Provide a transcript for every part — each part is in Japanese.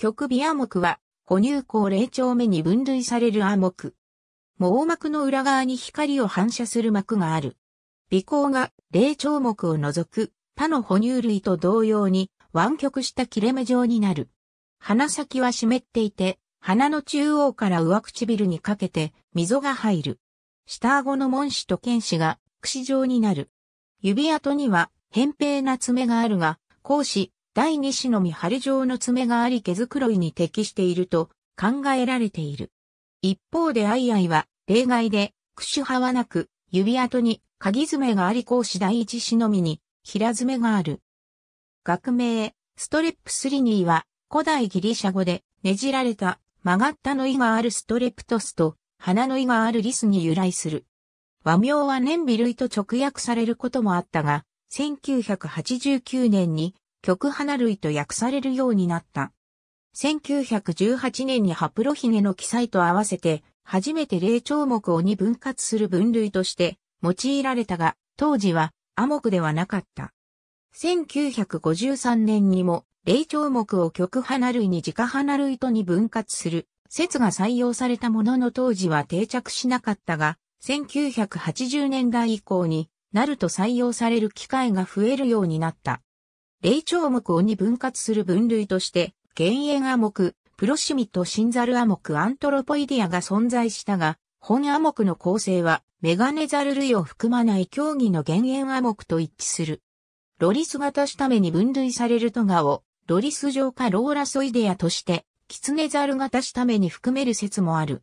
極微亜目は、哺乳孔霊長目に分類される亜目。網膜の裏側に光を反射する膜がある。微孔が霊長目を除く他の哺乳類と同様に湾曲した切れ目状になる。鼻先は湿っていて、鼻の中央から上唇にかけて溝が入る。下顎の門歯と剣歯が串状になる。指跡には扁平な爪があるが、孔歯、第二子のみ針状の爪があり毛づくろいに適していると考えられている。一方でアイアイは例外で、クシュ派はなく、指跡に鍵爪があり講師第一子のみに平爪がある。学名、ストレップスリニーは古代ギリシャ語でねじられた曲がったの胃があるストレプトスと鼻の胃があるリスに由来する。和名は年尾類と直訳されることもあったが、1989年に極花類と訳されるようになった。1918年にハプロヒネの記載と合わせて、初めて霊長目を2分割する分類として用いられたが、当時はアモクではなかった。1953年にも霊長目を極花類に直花類とに分割する説が採用されたものの当時は定着しなかったが、1980年代以降になると採用される機会が増えるようになった。霊長目をに分割する分類として、減塩亜目、プロシミとシンザル亜目アントロポイディアが存在したが、本亜目の構成は、メガネザル類を含まない競技の減塩亜目と一致する。ロリス型下目に分類されるトガを、ロリス上かローラソイデアとして、キツネザル型下目に含める説もある。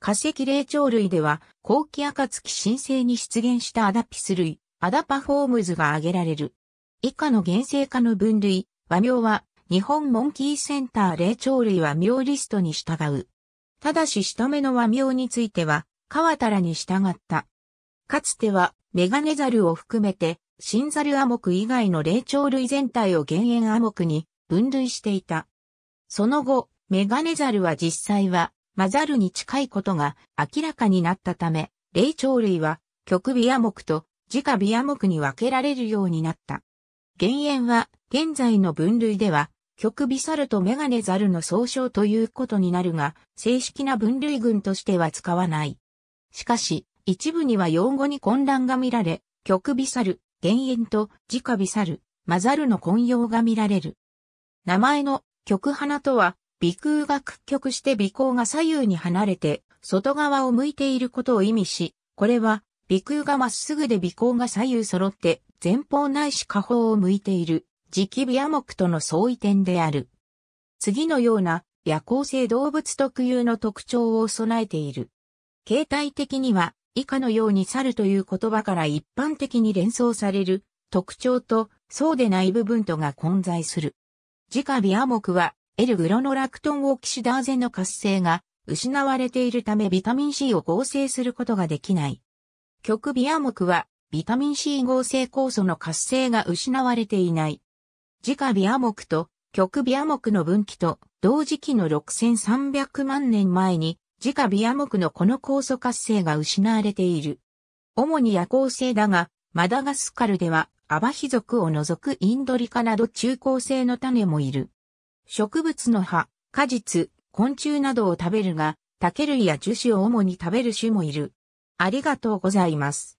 化石霊長類では、後期暁新生に出現したアダピス類、アダパフォームズが挙げられる。以下の原生化の分類、和名は、日本モンキーセンター霊長類和名リストに従う。ただし下目の和名については、川たらに従った。かつては、メガネザルを含めて、新ザルアモク以外の霊長類全体を減塩アモクに分類していた。その後、メガネザルは実際は、マザルに近いことが明らかになったため、霊長類は、極微アモクと自家微アクに分けられるようになった。減塩は、現在の分類では、極微猿とメガネ猿の総称ということになるが、正式な分類群としては使わない。しかし、一部には用語に混乱が見られ、極微猿、減塩と直微猿、混ざるの混用が見られる。名前の極花とは、鼻腔が屈曲して鼻孔が左右に離れて、外側を向いていることを意味し、これは、鼻腔がまっすぐで鼻孔が左右揃って前方ないし下方を向いている、磁気ビア目との相違点である。次のような夜行性動物特有の特徴を備えている。形態的には以下のように猿という言葉から一般的に連想される特徴とそうでない部分とが混在する。自家ビア目はエルグロノラクトンオキシダーゼの活性が失われているためビタミン C を合成することができない。極ビア目はビタミン C 合成酵素の活性が失われていない。自家ビアモクと極ビアモクの分岐と同時期の6300万年前に自家ビアモクのこの酵素活性が失われている。主に夜行性だが、マダガスカルではアバヒ族を除くインドリカなど中高生の種もいる。植物の葉、果実、昆虫などを食べるが、竹類や樹脂を主に食べる種もいる。ありがとうございます。